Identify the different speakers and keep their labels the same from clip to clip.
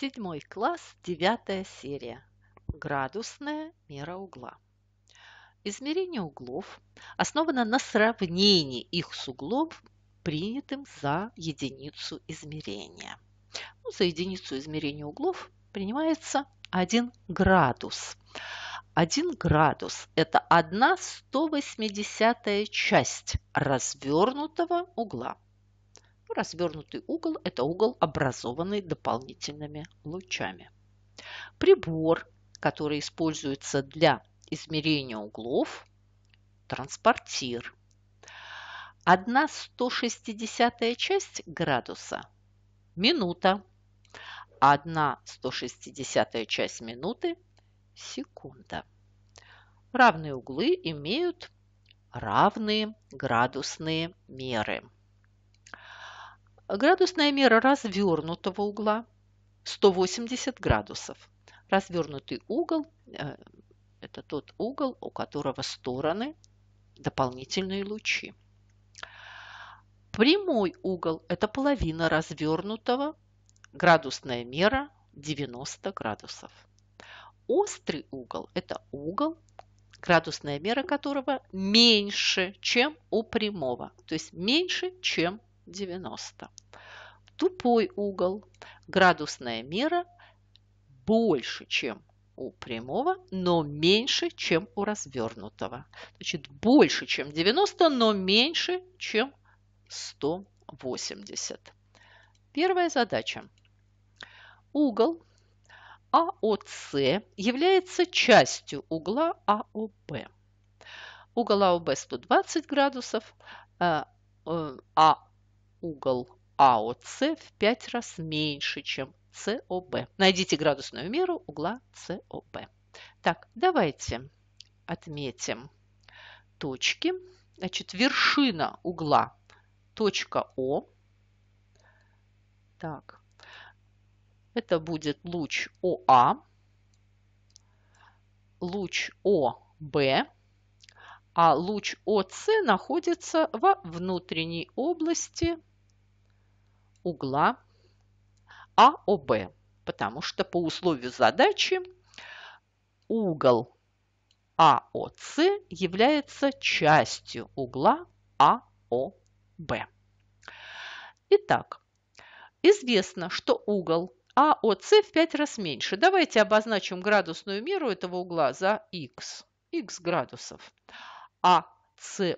Speaker 1: Седьмой класс, девятая серия. Градусная мера угла. Измерение углов основано на сравнении их с углом, принятым за единицу измерения. Ну, за единицу измерения углов принимается 1 градус. 1 градус – это 1 180 часть развернутого угла – Развернутый угол – это угол, образованный дополнительными лучами. Прибор, который используется для измерения углов, транспортир. 1 160 часть градуса – минута. 1 160 часть минуты – секунда. Равные углы имеют равные градусные меры. Градусная мера развернутого угла 180 градусов. Развернутый угол э, – это тот угол, у которого стороны дополнительные лучи. Прямой угол – это половина развернутого, градусная мера 90 градусов. Острый угол – это угол, градусная мера которого меньше, чем у прямого, то есть меньше, чем 90. Тупой угол. Градусная мера больше, чем у прямого, но меньше, чем у развернутого. Значит, больше, чем 90, но меньше, чем 180. Первая задача. Угол АОС является частью угла АОБ. Угол АОБ 120 градусов, э, э, А угол АОС в 5 раз меньше, чем СОБ. Найдите градусную меру угла СОБ. Так, давайте отметим точки. Значит, вершина угла точка О. Так, это будет луч ОА, луч ОБ, а луч ОС а находится во внутренней области угла АОБ, потому что по условию задачи угол АОС является частью угла АОБ. Итак, известно, что угол АОС в 5 раз меньше. Давайте обозначим градусную меру этого угла за х, х градусов, а в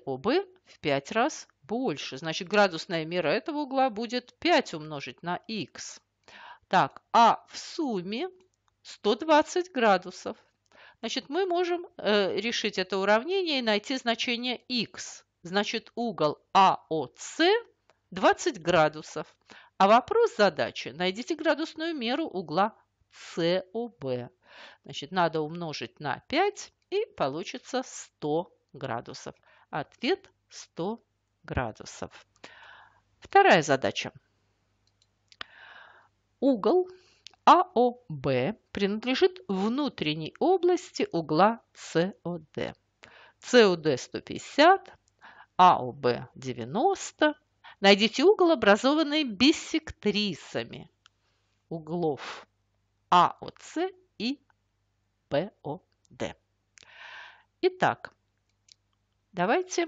Speaker 1: 5 раз больше. Значит, градусная мера этого угла будет 5 умножить на х. Так, а в сумме 120 градусов. Значит, мы можем э, решить это уравнение и найти значение х. Значит, угол АОС 20 градусов. А вопрос задачи – найдите градусную меру угла СОБ. Значит, надо умножить на 5 и получится 100 градусов. Ответ 100 градусов. Вторая задача. Угол АОБ принадлежит внутренней области угла СОД. СОД 150, АОБ 90. Найдите угол, образованный биссектрисами углов АОС и ПОД. Итак, давайте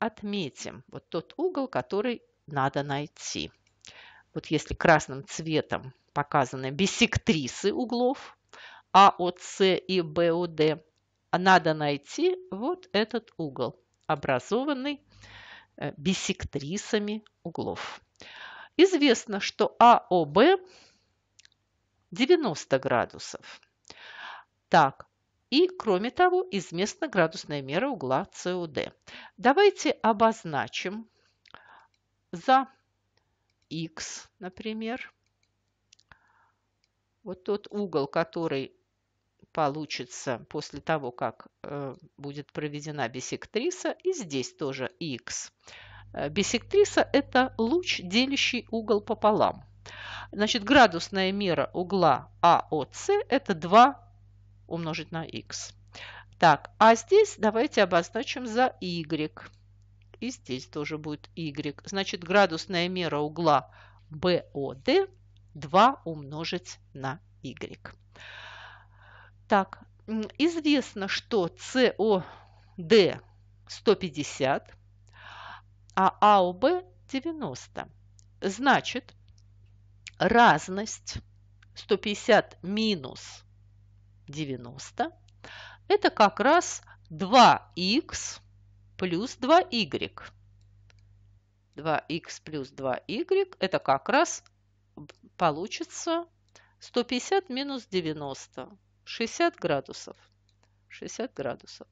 Speaker 1: отметим вот тот угол, который надо найти. Вот если красным цветом показаны бисектрисы углов АОС и БОД, надо найти вот этот угол, образованный э, бисектрисами углов. Известно, что АОБ 90 градусов. Так, и, кроме того, изместна градусная мера угла COD. Давайте обозначим за X, например, вот тот угол, который получится после того, как э, будет проведена бисектриса, и здесь тоже X. Э, бисектриса – это луч, делящий угол пополам. Значит, градусная мера угла АОС – это 2 умножить на x. Так, а здесь давайте обозначим за y. И здесь тоже будет y. Значит, градусная мера угла BOD 2 умножить на y. Так, известно, что COD 150, а AOB 90. Значит, разность 150 минус 90. Это как раз 2х плюс 2y. 2х плюс 2y – это как раз получится 150 минус 90, 60 градусов. 60 градусов.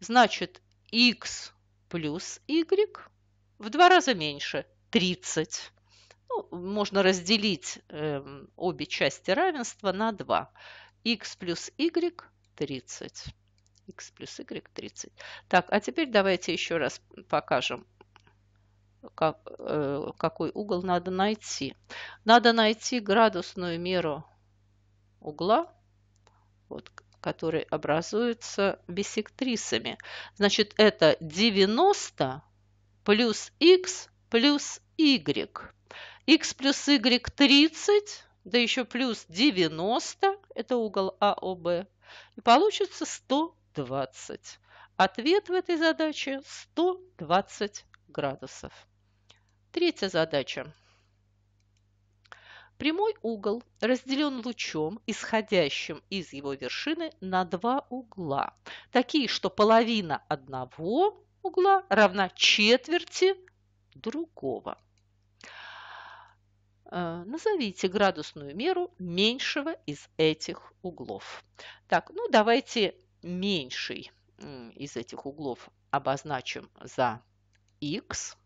Speaker 1: Значит, х плюс y в два раза меньше, 30. Ну, можно разделить э, обе части равенства на 2 x плюс y 30. x плюс y 30. Так, а теперь давайте еще раз покажем, как, э, какой угол надо найти. Надо найти градусную меру угла, вот, который образуется бисектрисами. Значит, это 90 плюс x плюс y. x плюс y 30 да еще плюс 90, это угол АОБ, и получится 120. Ответ в этой задаче 120 градусов. Третья задача. Прямой угол разделен лучом, исходящим из его вершины, на два угла, такие, что половина одного угла равна четверти другого. Э, назовите градусную меру меньшего из этих углов. Так, ну давайте меньший из этих углов обозначим за x,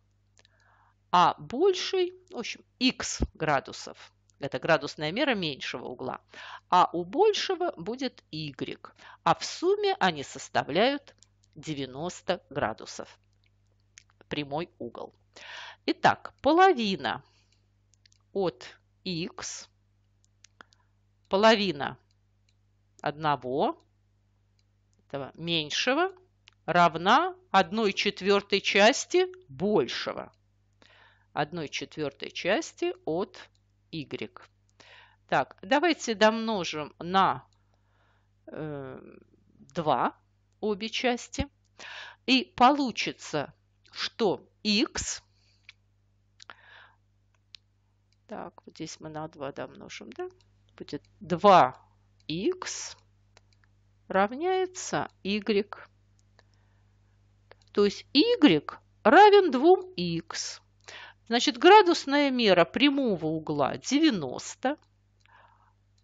Speaker 1: а больший, в общем, x градусов. Это градусная мера меньшего угла. А у большего будет y. А в сумме они составляют 90 градусов. Прямой угол. Итак, половина – от x половина одного этого меньшего равна одной четвертой части большего. одной четвертой части от y. Так, давайте домножим на э, 2 обе части. И получится, что x так, вот здесь мы на 2 домножим, да? Будет 2х равняется y. То есть y равен 2х. Значит, градусная мера прямого угла 90.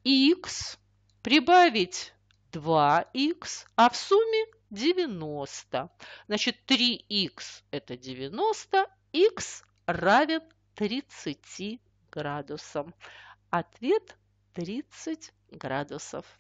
Speaker 1: x прибавить 2х, а в сумме 90. Значит, 3х это 90, х равен 30 градусам. Ответ 30 градусов.